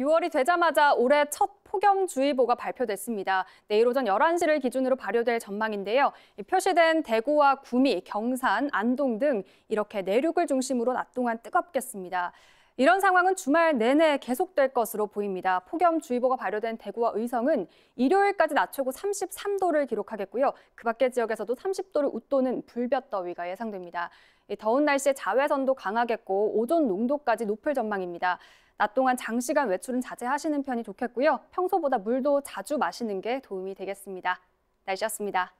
6월이 되자마자 올해 첫 폭염주의보가 발표됐습니다. 내일 오전 11시를 기준으로 발효될 전망인데요. 표시된 대구와 구미, 경산, 안동 등 이렇게 내륙을 중심으로 낮 동안 뜨겁겠습니다. 이런 상황은 주말 내내 계속될 것으로 보입니다. 폭염주의보가 발효된 대구와 의성은 일요일까지 낮 최고 33도를 기록하겠고요. 그 밖의 지역에서도 30도를 웃도는 불볕더위가 예상됩니다. 더운 날씨에 자외선도 강하겠고 오존 농도까지 높을 전망입니다. 낮 동안 장시간 외출은 자제하시는 편이 좋겠고요. 평소보다 물도 자주 마시는 게 도움이 되겠습니다. 날씨였습니다.